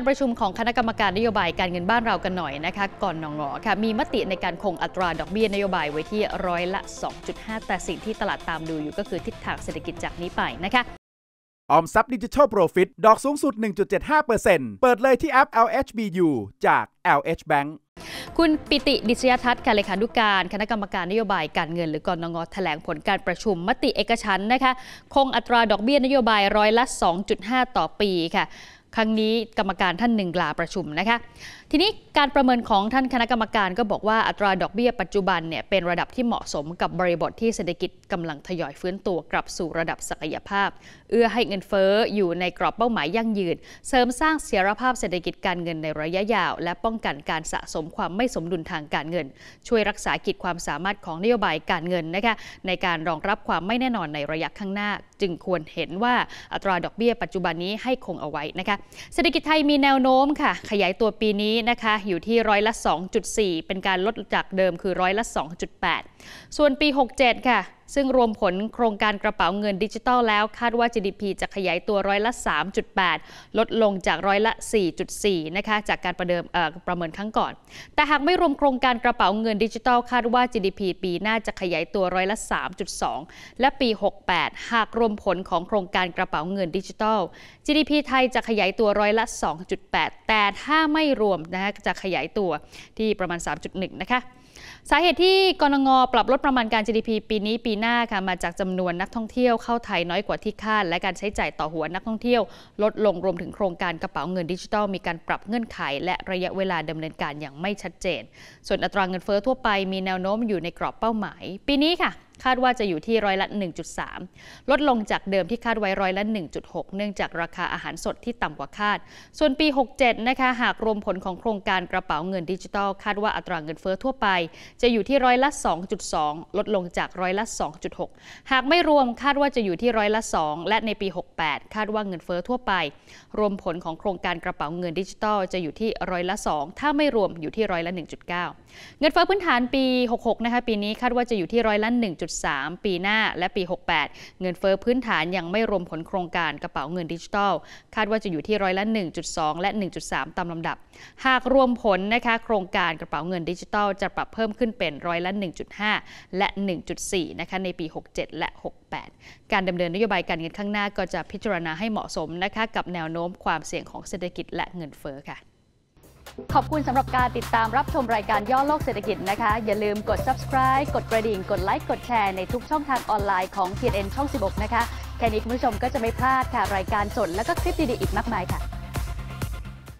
การประชุมของคณะกรรมการนโยบายการเงินบ้านเรากันหน่อยนะคะก่อนนองอค่ะ มีมติในการคงอัตราดอกเบี้ยนโยบายไว้ที่ร้อยละ 2.5 แต่สิ่งที่ตลาดตามดูอยู่ก็คือทิศทางเศรษฐกิจจากนี้ไปนะคะออมทรัพย์ดิจิทัลโปรฟิต ดอกสูงสุด 1.75%เปิดเลยที่แอป LHBU จาก LH Bank คุณปิติดิศยทัศน์ค่ะเลขานุการคณะกรรมการนโยบายการเงินหรือกรนงแถลงผลการประชุมมติเอกชนนะคะคงอัตราดอกเบี้ยนโยบายร้อยละ 2.5 ต่อปีค่ะครั้งนี้กรรมการท่านหนึ่งลาประชุมนะคะ ทีนี้การประเมินของท่านคณะกรรมการ ก็บอกว่าอัตราดอกเบี้ยปัจจุบันเนี่ยเป็นระดับที่เหมาะสม กับบริบทที่เศรษฐกิจกำลังทยอยฟื้นตัวกลับสู่ระดับศักยภาพ เอื้อให้เงินเฟ้ออยู่ในกรอบเป้าหมายยั่งยืน เสริมสร้างเสถียรภาพเศรษฐกิจการเงินในระยะยาว และป้องกันการสะสมความไม่สมดุลทางการเงิน ช่วยรักษากิจความสามารถของนโยบายการเงินนะคะในการรองรับความไม่แน่นอนในระยะข้างหน้าจึงควรเห็นว่าอัตราดอกเบี้ยปัจจุบันนี้ให้คงเอาไว้นะคะ เศรษฐกิจไทยมีแนวโน้มค่ะ ขยายตัวปีนี้นะคะ อยู่ที่ร้อยละ 2.4 เป็นการลดจากเดิมคือร้อยละ 2.8 ส่วนปี 67 ค่ะซึ่งรวมผลโครงการกระเป๋าเงินดิจิทัลแล้วคาดว่า GDP จะขยายตัวร้อยละ 3.8 ลดลงจากร้อยละ 4.4 นะคะจากการประเดิมประเมินครั้งก่อน แต่หากไม่รวมโครงการกระเป๋าเงินดิจิทัลคาดว่า GDP ปีหน้าจะขยายตัวร้อยละ 3.2 และปี 68 หากรวมผลของโครงการกระเป๋าเงินดิจิทัล GDP ไทยจะขยายตัวร้อยละ 2.8 แต่ถ้าไม่รวมนะคะจะขยายตัวที่ประมาณ 3.1 นะคะสาเหตุที่กรงงปรับลดประมาณการ GDP ปีนี้ปีหน้าค่ะมาจากจำนวนนักท่องเที่ยวเข้าไทยน้อยกว่าที่คาดและการใช้จ่ายต่อหัวนักท่องเที่ยว ลดลงรวมถึงโครงการกระเป๋าเงินดิจิทัลมีการปรับเงื่อนไข และระยะเวลาดำเนินการอย่างไม่ชัดเจน ส่วนอัตราเงินเฟ้อทั่วไปมีแนวโน้มอยู่ในกรอบเป้าหมายปีนี้ค่ะคาดว่าจะอยู่ที่ร้อยละ 1.3 ลดลงจากเดิมที่คาดไว้ร้อยละ 1.6 เนื่องจากราคาอาหารสดที่ต่ำกว่าคาด ส่วนปี 67 นะคะ หากรวมผลของโครงการกระเป๋าเงินดิจิทัล คาดว่าอัตราเงินเฟ้อทั่วไป จะอยู่ที่ร้อยละ 2.2 ลดลงจากร้อยละ 2.6 หากไม่รวมคาดว่าจะอยู่ที่ร้อยละ 2 และในปี 68 คาดว่าเงินเฟ้อทั่วไปรวมผลของโครงการกระเป๋าเงินดิจิทัลจะอยู่ที่ร้อยละ 2 ถ้าไม่รวมอยู่ที่ร้อยละ 1.9 เงินเฟ้อพื้นฐานปี 66 นะคะ ปีนี้คาดว่าจะอยู่ที่ร้อยละ1 4.3ปีหน้าและปี 68 เงินเฟอ้อพื้นฐานยังไม่รวมผลโครงการกระเป๋าเงินดิจิทัลคาดว่าจะอยู่ที่ร้อยละ1.2 และ 1.3ตามลำดับ หากรวมผลนะคะโครงการกระเป๋าเงินดิจิทัลจะปรับเพิ่มขึ้นเป็นร้อยละ 1.5 และ 1.4นะคะในปี 67 และ 68 การดำเนินนโยบายการเงินข้างหน้าก็จะพิจารณาให้เหมาะสมนะคะกับแนวโน้มความเสี่ยงของเศรษฐกิจและเงินเฟอ้อค่ะขอบคุณสำหรับการติดตามรับชมรายการย่อโลกเศรษฐกิจนะคะ อย่าลืมกด subscribe กดกระดิ่ง กดไลค์ กดแชร์ในทุกช่องทางออนไลน์ของ TNN ช่อง 16 นะคะ แค่นี้คุณผู้ชมก็จะไม่พลาดค่ะ รายการสดและก็คลิปดีๆอีกมากมายค่ะ